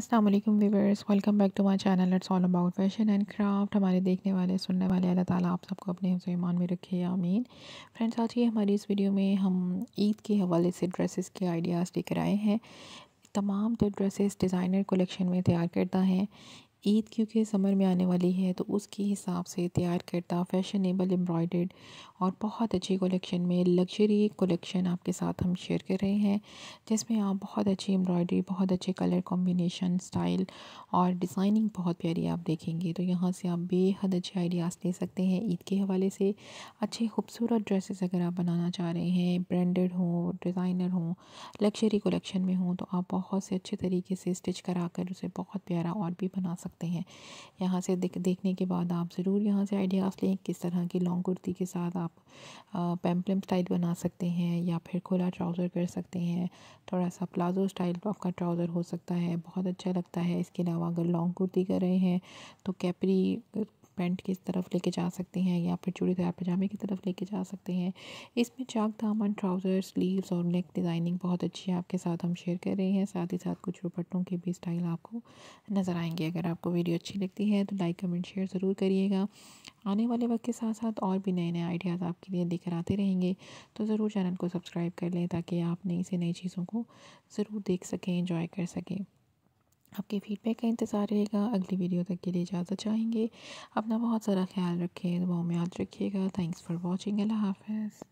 अस्सलाम वालेकुम welcome back to my channel it's all about fashion and craft हमारे देखने वाले सुनने वाले अल्लाह ताला आप सबको अपने ईमान में रखे आमीन फ्रेंड्स आज ये हमारी इस वीडियो में हम ईद के हवाले से ड्रेसेस के आइडियाज़ लेकर आए हैं तमाम तो ड्रेसेस डिज़ाइनर कलेक्शन में तैयार करता है ईद क्योंकि समर में आने वाली है तो उसके हिसाब से तैयार करता फैशनेबल एम्ब्रॉयडर्ड और बहुत अच्छी कलेक्शन में लग्जरी कलेक्शन आपके साथ हम शेयर कर रहे हैं जिसमें आप बहुत अच्छी एम्ब्रॉयडरी बहुत अच्छे कलर कॉम्बिनेशन स्टाइल और डिज़ाइनिंग बहुत प्यारी आप देखेंगे तो यहाँ से आप बेहद अच्छे आइडियाज़ ले सकते हैं ईद के हवाले से अच्छे खूबसूरत ड्रेसेस अगर आप बनाना चाह रहे हैं ब्रांडेड हों डिज़ाइनर हों लग्जरी कलेक्शन में हों तो आप बहुत से अच्छे तरीके से स्टिच करा कर उसे बहुत प्यारा और भी बना सकते सकते हैं यहाँ से देख देखने के बाद आप ज़रूर यहाँ से आइडियाज़ लें किस तरह की लॉन्ग कुर्ती के साथ आप पैम्पलम स्टाइल बना सकते हैं या फिर खुला ट्राउज़र कर सकते हैं थोड़ा सा प्लाजो स्टाइल आपका ट्राउज़र हो सकता है बहुत अच्छा लगता है इसके अलावा अगर लॉन्ग कुर्ती कर रहे हैं तो कैपरी पेंट की तरफ लेके जा सकते हैं या फिर चूड़ीदार पजामे की तरफ लेके जा सकते हैं इसमें चाक दामन ट्राउज़र स्लीव्स और नेक डिज़ाइनिंग बहुत अच्छी है आपके साथ हम शेयर कर रहे हैं साथ ही साथ कुछ दुपट्टों के भी स्टाइल आपको नज़र आएंगे अगर आपको वीडियो अच्छी लगती है तो लाइक कमेंट शेयर ज़रूर करिएगा आने वाले वक्त के साथ साथ और भी नए नए आइडियाज़ आपके लिए लेकर आते रहेंगे तो ज़रूर चैनल को सब्सक्राइब कर लें ताकि आप नई से नई चीज़ों को ज़रूर देख सकें इंजॉय कर सकें आपके फीडबैक का इंतज़ार रहेगा अगली वीडियो तक के लिए इजाज़त चाहेंगे अपना बहुत सारा ख्याल रखें दुआओं में याद रखिएगा थैंक्स फॉर वॉचिंग अल्लाह हाफिज़